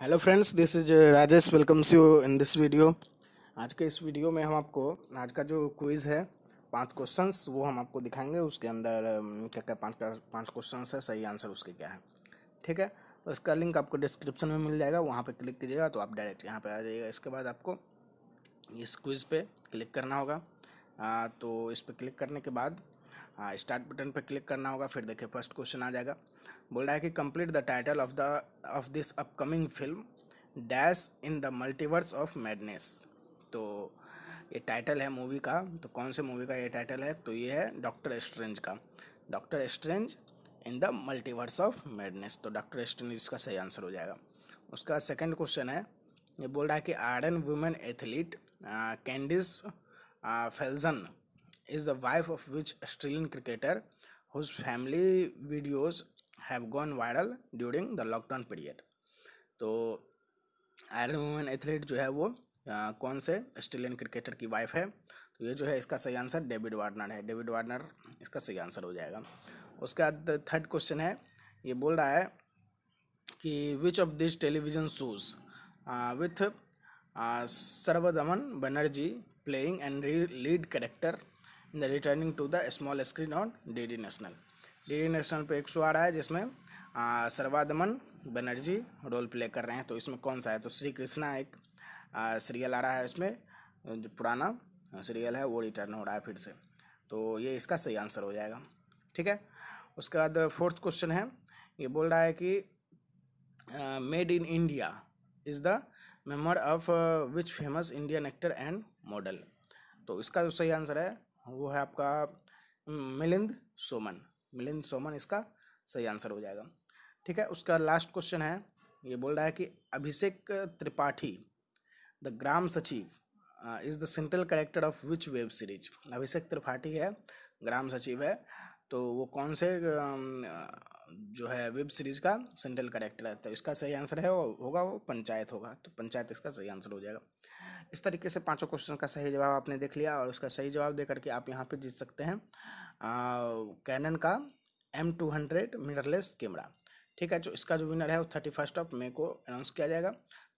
Hello friends this is Rajesh welcomes you in this video आज के इस वीडियो में हम आपको आज का जो क्विज़ है पांच क्वेश्चंस वो हम आपको दिखाएंगे उसके अंदर um, क्या क्या पांच पांच क्वेश्चंस है सही आंसर उसके क्या है ठीक है तो इसका लिंक आपको डिस्क्रिप्शन में मिल जाएगा वहाँ पे क्लिक कीजिएगा तो आप डायरेक्ट यहाँ पर आ जाइएगा इसके बाद आपको इस क्विज़ पर क्लिक करना होगा आ, तो इस पर क्लिक करने के बाद हाँ स्टार्ट बटन पर क्लिक करना होगा फिर देखिए फर्स्ट क्वेश्चन आ जाएगा बोल रहा है कि complete the title of the of this upcoming film dash in the multiverse of madness तो ये टाइटल है मूवी का तो कौन से मूवी का ये टाइटल है तो ये है डॉक्टर स्ट्रेंज का Doctor Strange in the multiverse of madness तो डॉक्टर स्ट्रेंज इसका सही आंसर हो जाएगा उसका सेकंड क्वेश्चन है ये बोल रहा है कि iron women athlete Candice Falzon is the wife of which Australian cricketer whose family videos have gone viral during the lockdown period. तो आयरन वुमेन एथलीट जो है वो आ, कौन से ऑस्ट्रेलियन क्रिकेटर की वाइफ है तो ये जो है इसका सही आंसर डेविड वार्नर है डेविड वार्नर इसका सही आंसर हो जाएगा उसके बाद थर्ड क्वेश्चन है ये बोल रहा है कि which of this television shows with Sarvadaman Banerjee playing and lead character returning to the small screen on D D national D D national पर एक शो आ रहा है जिसमें सर्वादमन बनर्जी रोल प्ले कर रहे हैं तो इसमें कौन सा है तो श्री कृष्णा एक सीरियल आ रहा है इसमें जो पुराना सीरियल है वो रिटर्न हो रहा है फिर से तो ये इसका सही आंसर हो जाएगा ठीक है उसके बाद फोर्थ क्वेश्चन है ये बोल रहा है कि made in India is the memoir of which famous Indian actor and model तो इसका जो सही आंसर है वो है आपका मिलिंद सोमन मिलिंद सोमन इसका सही आंसर हो जाएगा ठीक है उसका लास्ट क्वेश्चन है ये बोल रहा है कि अभिषेक Tripathi the gram sachiv is the central character of which web series Abhishek Tripathi है ग्राम सचिव है तो वो कौन से um, जो है वेब सीरीज का सेंट्रल करेक्टर रहता है तो इसका सही आंसर है वो होगा वो पंचायत होगा तो पंचायत इसका सही आंसर हो जाएगा इस तरीके से पांचों क्वेश्चन का सही जवाब आपने देख लिया और उसका सही जवाब दे करके आप यहाँ पे जीत सकते हैं कैनन का M two hundred mirrorless camera ठीक है जो इसका जो विनर है वो थर्टी फर्स्ट ऑफ मे को अनाउंस किया जाएगा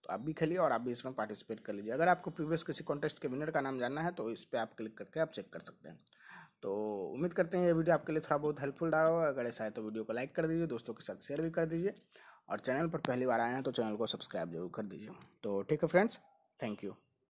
तो आप भी खेलिए और आप भी इसमें पार्टिसिपेट कर लीजिए अगर आपको प्रीवियस किसी कॉन्टेस्ट के विनर का नाम जानना है तो इस पर आप क्लिक करके आप चेक कर सकते हैं तो उम्मीद करते हैं ये वीडियो आपके लिए थोड़ा बहुत हेल्पफुल रहा होगा अगर ऐसा है तो वीडियो को लाइक कर दीजिए दोस्तों के साथ शेयर भी कर दीजिए और चैनल पर पहली बार आए हैं तो चैनल को सब्सक्राइब जरूर कर दीजिए तो ठीक है फ्रेंड्स थैंक यू